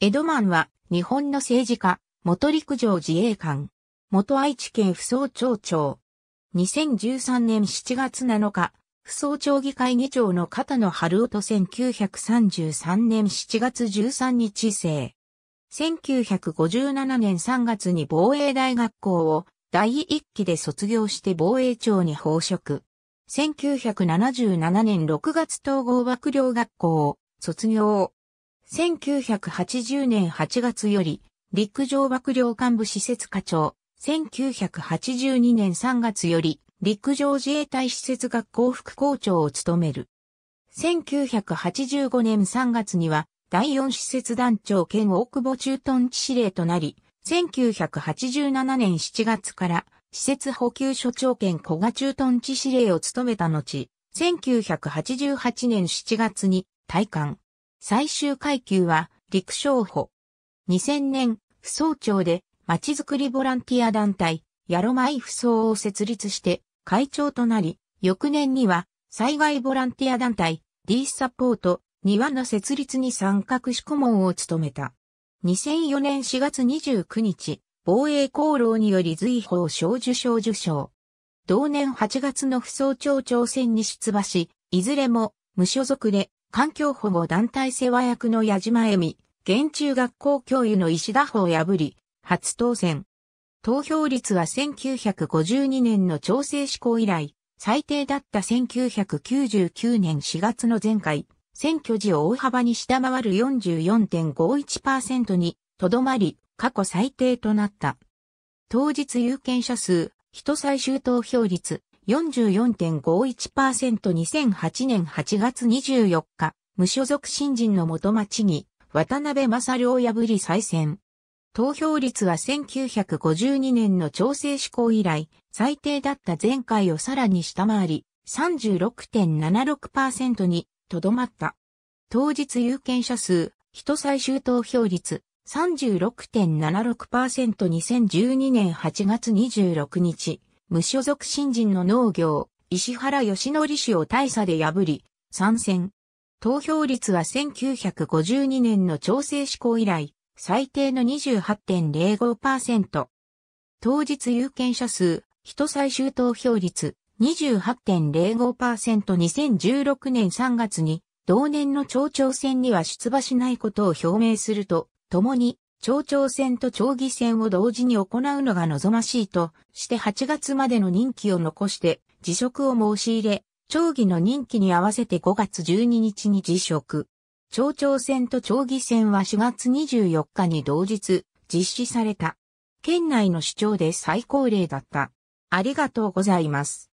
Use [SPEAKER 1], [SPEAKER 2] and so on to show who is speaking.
[SPEAKER 1] エドマンは日本の政治家、元陸上自衛官、元愛知県扶桑町長。2013年7月7日、扶桑町議会議長の片野春夫と1933年7月13日生。1957年3月に防衛大学校を第一期で卒業して防衛庁に報職。1977年6月統合幕僚学校を卒業。1980年8月より、陸上幕僚幹部施設課長、1982年3月より、陸上自衛隊施設学校副校長を務める。1985年3月には、第4施設団長兼大久保駐屯地司令となり、1987年7月から、施設補給所長兼古賀駐屯地司令を務めた後、1988年7月に、退官。最終階級は陸商補。2000年、不総長でちづくりボランティア団体、ヤロマイ不総を設立して会長となり、翌年には災害ボランティア団体、ースサポート、庭の設立に参画し顧問を務めた。2004年4月29日、防衛功労により随法小受賞受賞。同年8月の不総長長戦に出馬し、いずれも無所属で環境保護団体世話役の矢島恵美、現中学校教諭の石田法を破り、初当選。投票率は1952年の調整施行以来、最低だった1999年4月の前回、選挙時を大幅に下回る44.51%にとどまり、過去最低となった。当日有権者数、人最終投票率 44.51%2008 年8月24日、無所属新人の元町議、渡辺正を破り再選。投票率は1952年の調整施行以来、最低だった前回をさらに下回り、36.76%にとどまった。当日有権者数、人最終投票率 36.76%2012 年8月26日、無所属新人の農業、石原義則氏を大差で破り、参戦。投票率は1952年の調整施行以来、最低の28.05%。当日有権者数、人最終投票率 28.05%2016 年3月に、同年の町長選には出馬しないことを表明すると、共に町長選と町議選を同時に行うのが望ましいとして8月までの任期を残して辞職を申し入れ、町議の任期に合わせて5月12日に辞職。町長選と町議選は4月24日に同日実施された。県内の市長で最高齢だった。ありがとうございます。